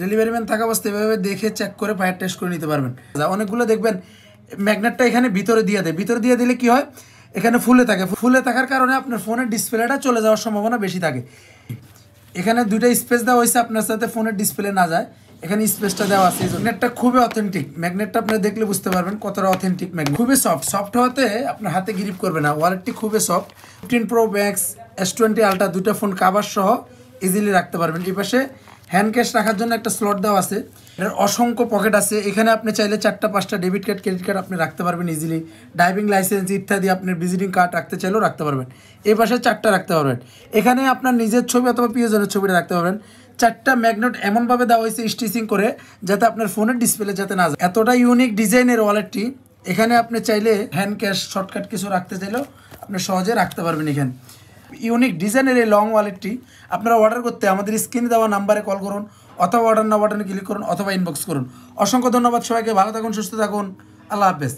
delivery man থাকা অবস্থায় এভাবে দেখে চেক করে ফায়ার টেস্ট করে নিতে পারবেন অনেকগুলো দেখবেন ম্যাগনেটটা এখানে ভিতরে দিয়ে দেয় ভিতরে দিয়ে দিলে কি হয় এখানে ফুলে থাকে ফুলে থাকার কারণে আপনার ফোনের ডিসপ্লেটা চলে যাওয়ার সম্ভাবনা বেশি থাকে এখানে দুইটা স্পেস দেওয়া হয়েছে আপনার সাথে ফোনের ডিসপ্লে না যায় এখানে স্পেসটা দেওয়া আছে ম্যাগনেটটা খুবই অথেন্টিক ম্যাগনেটটা আপনি দেখলে বুঝতে পারবেন কতটা অথেন্টিক ম্যাগনেট খুবই সফট সফট হতে আপনার হাতে গ্রিপ করবে না ওয়ালেটটি খুবই soft fifteen pro max S twenty ultra দুটো ফোন কাভার সহ ইজিলি রাখতে পারবেন এই পাশে হ্যান্ড ক্যাশ রাখার জন্য একটা স্লট দেওয়া আছে এটার অসংখ্য পকেট আছে এখানে আপনি চাইলে চারটা পাঁচটা ডেবিট কার্ড ক্রেডিট কার্ড আপনি রাখতে পারবেন ইজিলি ড্রাইভিং লাইসেন্স ইত্যাদি আপনি ভিজিটিং কার্ড রাখতে চাইলেও রাখতে পারবেন এ পাশে চারটা রাখতে পারবেন এখানে আপনার নিজের ছবি অথবা প্রিয়জনের ছবিটা রাখতে পারবেন চারটা ম্যাগনেট এমনভাবে দেওয়া হয়েছে স্টিচিং করে যাতে আপনার ফোনের ডিসপ্লে যাতে না যায় এতটা ইউনিক ডিজাইনের ওয়ালেটটি এখানে আপনি চাইলে হ্যান্ড ক্যাশ শর্টকাট কিছু রাখতে চাইলেও আপনি সহজে রাখতে পারবেন এখানে ইউনিক ডিজাইনের এই লং ওয়ালেটটি আপনারা অর্ডার করতে আমাদের স্ক্রিনে দেওয়া নাম্বারে কল করুন অথবা অর্ডার না বাটনে ক্লিক করুন অথবা ইনবক্স করুন অসংখ্য ধন্যবাদ সবাইকে ভালো থাকুন সুস্থ থাকুন আল্লাহ হাফেজ